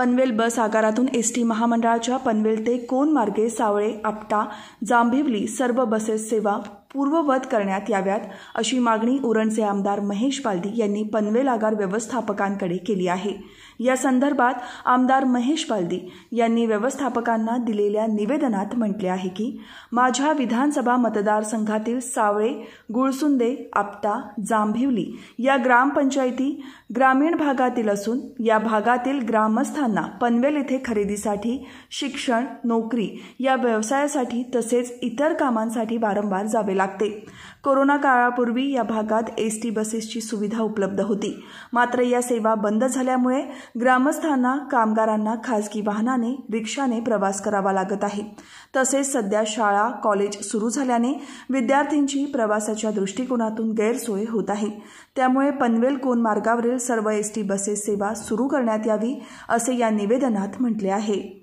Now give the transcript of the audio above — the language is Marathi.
पनवेल बस आगारातून एस टी महामंडळाच्या पनवेल ते मार्गे सावळे आपटा जांभिवली सर्व बसेस सेवा पूर्ववत करण्यात याव्यात अशी मागणी उरणचे आमदार महेश पालदी यांनी पनवेल आगार व्यवस्थापकांकडे केली आहे या संदर्भात आमदार महेश पालदी यांनी व्यवस्थापकांना दिलेल्या निवेदनात म्हटले आहे की माझ्या विधानसभा मतदारसंघातील सावळे गुळसुंदे आपटा जांभिवली या ग्रामपंचायती ग्रामीण भागातील असून या भागातील ग्रामस्थांना पनवेल येथे खरेदीसाठी शिक्षण नोकरी या व्यवसायासाठी तसेच इतर कामांसाठी वारंवार जावे लागते कोरोना काळापूर्वी या भागात एस टी बसेसची सुविधा उपलब्ध होती मात्र या सेवा बंद झाल्यामुळे ग्रामस्थांना कामगारांना खासगी वाहनाने रिक्षाने प्रवास करावा लागत आहे तसेच सध्या शाळा कॉलेज सुरू झाल्याने विद्यार्थ्यांची प्रवासाच्या दृष्टिकोनातून गैरसोय होत आहे त्यामुळे पनवेल कोन मार्गावरील सर्व एस टी बसेस सेवा सुरू करण्यात यावी असे या निवेदनात म्हटले आहे